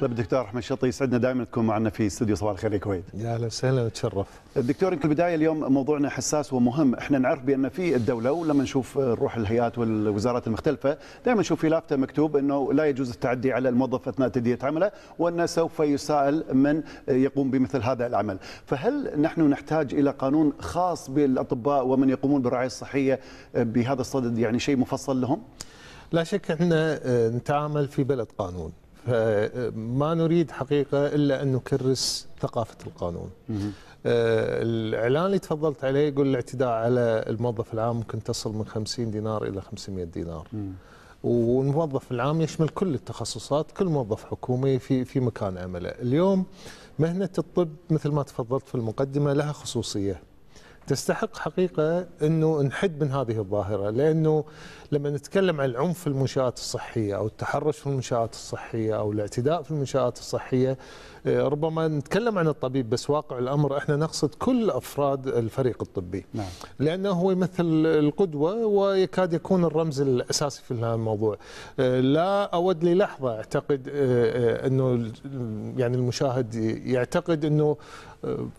طيب الدكتور احمد الشطي يسعدنا دائما تكون معنا في استديو صباح الخير يا يا اهلا وسهلا وتشرف الدكتور يمكن البدايه اليوم موضوعنا حساس ومهم، احنا نعرف بان في الدوله ولما نشوف نروح الهيئات والوزارات المختلفه دائما نشوف في لافته مكتوب انه لا يجوز التعدي على الموظف اثناء تاديه عمله وانه سوف يسائل من يقوم بمثل هذا العمل، فهل نحن نحتاج الى قانون خاص بالاطباء ومن يقومون بالرعايه الصحيه بهذا الصدد يعني شيء مفصل لهم؟ لا شك احنا آه، نتعامل في بلد قانون فما نريد حقيقة إلا أن نكرس ثقافة القانون آه، الإعلان اللي تفضلت عليه يقول الاعتداء على الموظف العام ممكن تصل من 50 دينار إلى 500 دينار والموظف العام يشمل كل التخصصات كل موظف حكومي في في مكان عمله اليوم مهنة الطب مثل ما تفضلت في المقدمة لها خصوصية تستحق حقيقه انه نحد من هذه الظاهره لانه لما نتكلم عن العنف في المنشات الصحيه او التحرش في المنشات الصحيه او الاعتداء في المنشات الصحيه آه، ربما نتكلم عن الطبيب بس واقع الامر احنا نقصد كل افراد الفريق الطبي نعم. لانه هو يمثل القدوه ويكاد يكون الرمز الاساسي في هذا الموضوع آه، لا اود للحظه اعتقد آه، انه يعني المشاهد يعتقد انه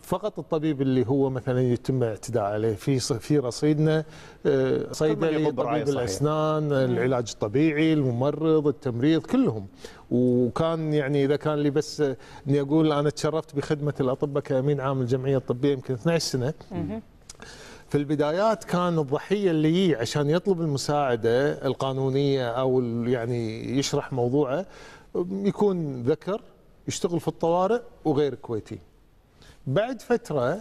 فقط الطبيب اللي هو مثلا يتم الاعتداء عليه في في رصيدنا آه، صيدلي طبيب الاسنان العلاج الطبيعي الممرض التمريض كلهم وكان يعني اذا كان لي بس آه، اني اقول انا تشرفت بخدمه الاطباء كامين عام الجمعيه الطبيه يمكن 12 سنه في البدايات كان الضحيه اللي يجي عشان يطلب المساعده القانونيه او يعني يشرح موضوعه يكون ذكر يشتغل في الطوارئ وغير كويتي بعد فتره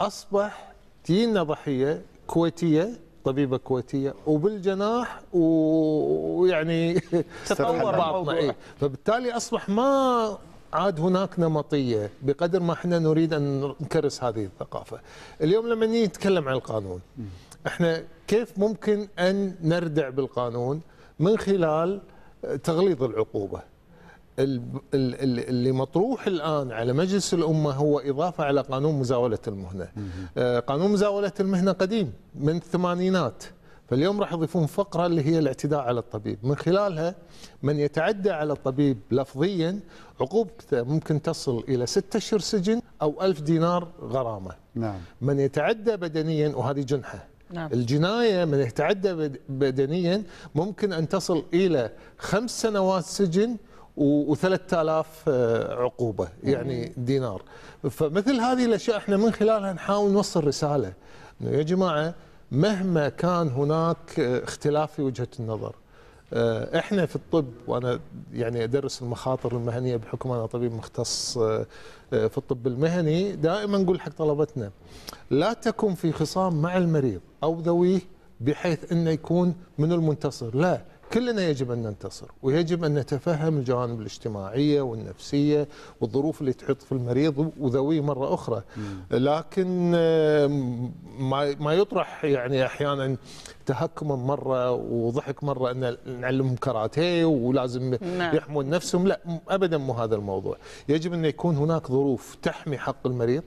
اصبح تجينا ضحيه كويتيه طبيبه كويتيه وبالجناح ويعني تطور بعضنا إيه. فبالتالي اصبح ما عاد هناك نمطيه بقدر ما احنا نريد ان نكرس هذه الثقافه. اليوم لما نيجي نتكلم عن القانون احنا كيف ممكن ان نردع بالقانون من خلال تغليظ العقوبه. اللي مطروح الآن على مجلس الأمة هو إضافة على قانون مزاولة المهنة آه، قانون مزاولة المهنة قديم من الثمانينات فاليوم راح يضيفون فقرة اللي هي الاعتداء على الطبيب من خلالها من يتعدى على الطبيب لفظيا عقوبته ممكن تصل إلى ستة أشهر سجن أو ألف دينار غرامة نعم. من يتعدى بدنيا وهذه جنحة نعم. الجناية من يتعدى بدنيا ممكن أن تصل إلى خمس سنوات سجن و3000 آه، عقوبه يعني دينار فمثل هذه الاشياء احنا من خلالها نحاول نوصل رساله انه يا جماعه مهما كان هناك آه، اختلاف في وجهه النظر آه، احنا في الطب وانا يعني ادرس المخاطر المهنيه بحكم انا طبيب مختص في الطب المهني دائما نقول حق طلبتنا لا تكن في خصام مع المريض او ذويه بحيث انه يكون من المنتصر لا كلنا يجب أن ننتصر ويجب أن نتفهم الجوانب الاجتماعية والنفسية والظروف اللي تحط في المريض وذويه مرة أخرى لكن آه، ما ما يطرح يعني أحيانا تهكما مرة وضحك مرة أن نعلمهم كاراتيه ولازم نعم. يحمون نفسهم لا أبدا مو هذا الموضوع يجب أن يكون هناك ظروف تحمي حق المريض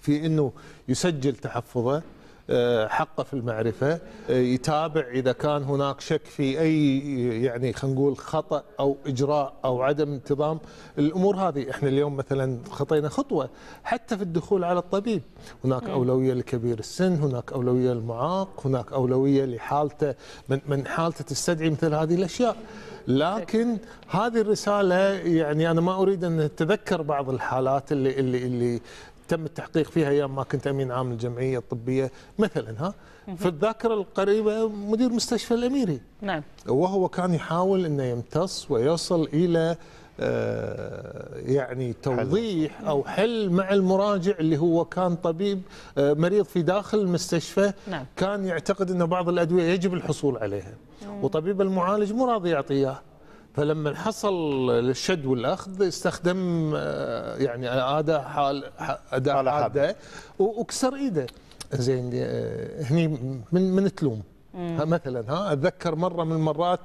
في أنه يسجل تحفظه آه، حقه في المعرفه آه، يتابع اذا كان هناك شك في اي يعني خلينا نقول خطا او اجراء او عدم انتظام الامور هذه احنا اليوم مثلا خطينا خطوه حتى في الدخول على الطبيب هناك اولويه لكبير السن هناك اولويه للمعاق هناك اولويه لحالته من من حالته تستدعي مثل هذه الاشياء لكن هذه الرساله يعني انا ما اريد ان اتذكر بعض الحالات اللي اللي اللي تم التحقيق فيها ايام ما كنت امين عام للجمعيه الطبيه مثلا ها في الذاكره القريبه مدير مستشفى الاميري نعم وهو كان يحاول انه يمتص ويصل الى آه، يعني توضيح او حل مع المراجع اللي هو كان طبيب آه، مريض في داخل المستشفى نعم. كان يعتقد ان بعض الادويه يجب الحصول عليها وطبيب المعالج مو راضي يعطيه فلما حصل الشد والاخذ استخدم آه، يعني اداء حال اداء حاده وكسر ايده زين آه، هني من من تلوم مثلا ها اتذكر مره من المرات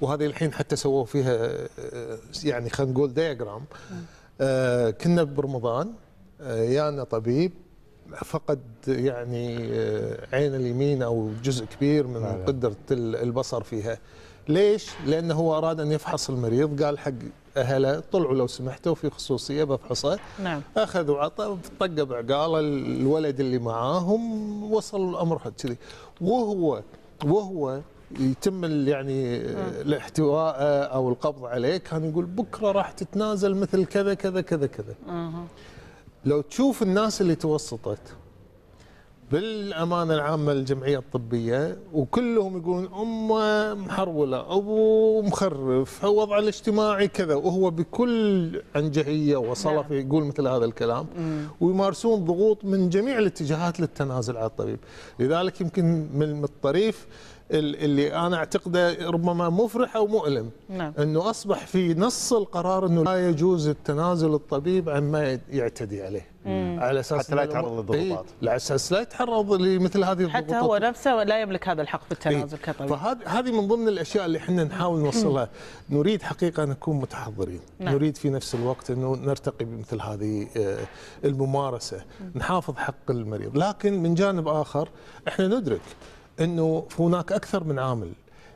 وهذه الحين حتى سووا فيها آه، يعني خلينا نقول دياجرام كنا برمضان يانا طبيب فقد يعني عين اليمين او جزء كبير من قدره البصر فيها ليش؟ لأنه هو أراد أن يفحص المريض قال حق أهله طلعوا لو سمحتوا في خصوصية بفحصه نعم. أخذ وعطى طق بعقاله الولد اللي معاهم وصل الأمر كذي وهو وهو يتم يعني الاحتواء او القبض عليه كان يقول بكره راح تتنازل مثل كذا كذا كذا كذا. لو تشوف الناس اللي توسطت بالامانه العامه للجمعيه الطبيه وكلهم يقولون امه محروله ابو مخرف وضعه الاجتماعي كذا وهو بكل عنجهيه وصلف نعم. يقول مثل هذا الكلام ويمارسون ضغوط من جميع الاتجاهات للتنازل على الطبيب لذلك يمكن من الطريف اللي انا اعتقده ربما مفرح او مؤلم نعم. انه اصبح في نص القرار انه لا يجوز التنازل الطبيب عما يعتدي عليه مم. على اساس حتى لا يتعرض للضغوطات إيه، على اساس لا يتعرض لمثل هذه الضغوطات حتى هو نفسه لا يملك هذا الحق في بالتنازل إيه، كطبيب فهذه هذه من ضمن الاشياء اللي احنا نحاول نوصلها نريد حقيقه نكون متحضرين نعم. نريد في نفس الوقت انه نرتقي بمثل هذه آه، الممارسه مم. نحافظ حق المريض لكن من جانب اخر احنا ندرك انه هناك اكثر من عامل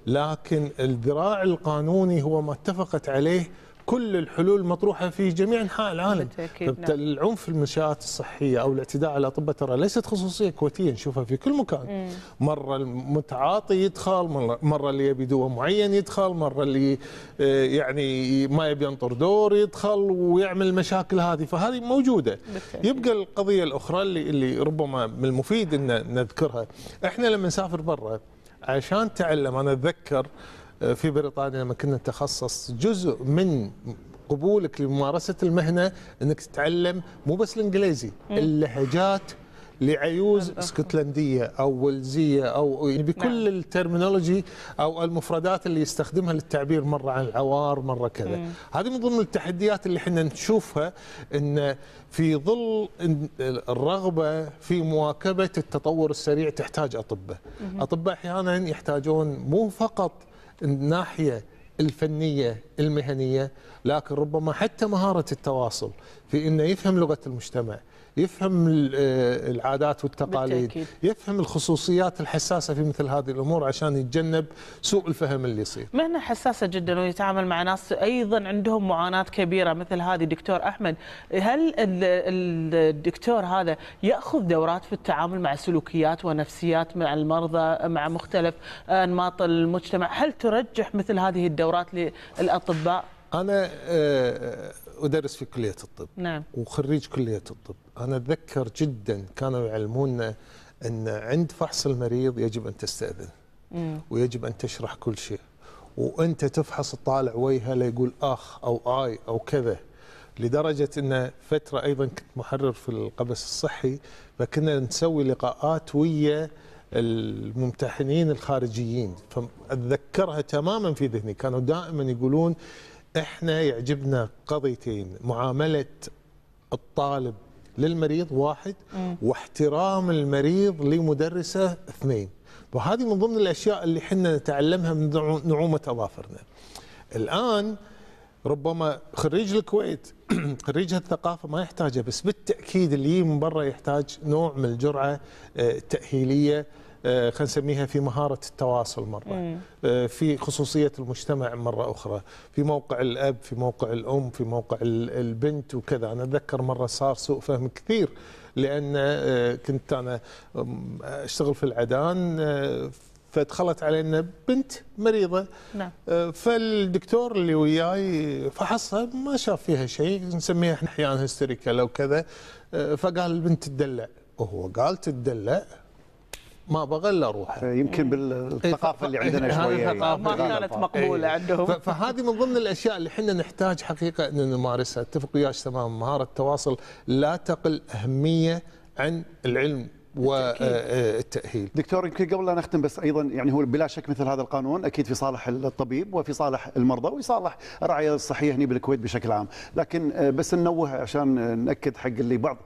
لكن الذراع القانوني هو ما اتفقت عليه كل الحلول مطروحه في جميع انحاء العالم نعم. العنف في المنشات الصحيه او الاعتداء على الاطباء ترى ليست خصوصيه كويتيه نشوفها في كل مكان مم. مره المتعاطي يدخل مره اللي يبي دواء معين يدخل مره اللي آه، يعني ما يبي ينطر دور يدخل ويعمل المشاكل هذه فهذه موجوده بالتأكيد. يبقى القضيه الاخرى اللي, اللي ربما من المفيد ان نذكرها احنا لما نسافر برا عشان تعلم انا اتذكر في بريطانيا لما كنا نتخصص جزء من قبولك لممارسه المهنه انك تتعلم مو بس الانجليزي اللهجات لعيوز اسكتلنديه او ويلزيه او يعني بكل نعم. الترمينولوجي او المفردات اللي يستخدمها للتعبير مره عن العوار مره كذا هذه من ضمن التحديات اللي احنا نشوفها ان في ظل الرغبه في مواكبه التطور السريع تحتاج اطباء اطباء احيانا يحتاجون مو فقط الناحيه الفنيه المهنيه لكن ربما حتى مهاره التواصل في انه يفهم لغه المجتمع يفهم آه، العادات والتقاليد بالتأكيد. يفهم الخصوصيات الحساسه في مثل هذه الامور عشان يتجنب سوء الفهم اللي يصير مهنه حساسه جدا ويتعامل مع ناس ايضا عندهم معاناه كبيره مثل هذه دكتور احمد هل الدكتور هذا ياخذ دورات في التعامل مع سلوكيات ونفسيات مع المرضى مع مختلف انماط المجتمع هل ترجح مثل هذه الدورات للاطباء انا آه، آه، ادرس في كليه الطب نعم. وخريج كليه الطب انا اتذكر جدا كانوا يعلمونا ان عند فحص المريض يجب ان تستاذن مم. ويجب ان تشرح كل شيء وانت تفحص الطالع وجهه ليقول اخ او اي او كذا لدرجه ان فتره ايضا كنت محرر في القبس الصحي فكنا نسوي لقاءات ويا الممتحنين الخارجيين فاتذكرها تماما في ذهني كانوا دائما يقولون احنا يعجبنا قضيتين معامله الطالب للمريض واحد واحترام المريض لمدرسه اثنين وهذه من ضمن الاشياء اللي احنا نتعلمها من نعومه اظافرنا الان ربما خريج الكويت خريج هالثقافه ما يحتاجه بس بالتاكيد اللي من برا يحتاج نوع من الجرعه التاهيليه آه، آه، خلينا نسميها في مهارة التواصل مرة آه، في خصوصية المجتمع مرة أخرى في موقع الأب في موقع الأم في موقع البنت وكذا أنا أتذكر مرة صار سوء فهم كثير لأن آه، كنت أنا أشتغل في العدان فدخلت علينا بنت مريضة نعم. فالدكتور اللي وياي فحصها ما شاف فيها شيء نسميها احيانا هيستيريكال او كذا فقال البنت تدلع وهو قال تدلع ما بغى الا روحه آه، يمكن بالثقافه اللي عندنا إيه، شويه ما كانت مقبوله إيه. عندهم فهذه من ضمن الاشياء اللي احنا نحتاج حقيقه ان نمارسها اتفق وياك تماما مهاره التواصل لا تقل اهميه عن العلم والتاهيل دكتور يمكن قبل لا نختم بس ايضا يعني هو بلا شك مثل هذا القانون اكيد في صالح الطبيب وفي صالح المرضى ويصالح الرعايه الصحيه هنا بالكويت بشكل عام لكن آه، بس ننوه عشان ناكد حق اللي بعض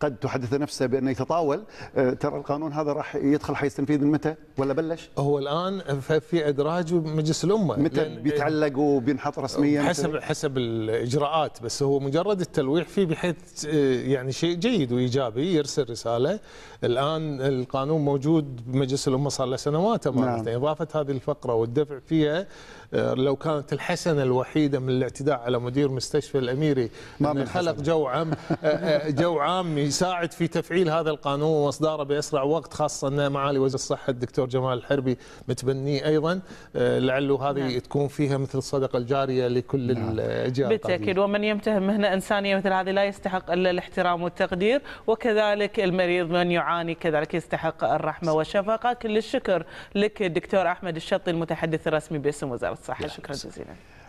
قد تحدث نفسه بانه يتطاول آه، ترى القانون هذا راح يدخل حيز تنفيذ من متى ولا بلش هو الان في ادراج مجلس الامه متى بيتعلق وبينحط رسميا حسب حسب الاجراءات بس هو مجرد التلويح فيه بحيث آه، يعني شيء جيد وايجابي يرسل رساله الان القانون موجود بمجلس الامه صار له سنوات نعم. اضافه هذه الفقره والدفع فيها آه، لو كانت الحسنه الوحيده من الاعتداء على مدير مستشفى الاميري ما من خلق جو عام آه، آه، جو عام يساعد في تفعيل هذا القانون واصداره باسرع وقت خاصه ان معالي وزير الصحه الدكتور جمال الحربي متبنيه ايضا لعله هذه نعم. تكون فيها مثل الصدقه الجاريه لكل نعم. الاجيال بالتاكيد ومن يمتهن مهنه انسانيه مثل هذه لا يستحق الا الاحترام والتقدير وكذلك المريض من يعاني الوطني كذلك يستحق الرحمه والشفقه كل الشكر لك دكتور احمد الشطي المتحدث الرسمي باسم وزاره الصحه شكرا جزيلا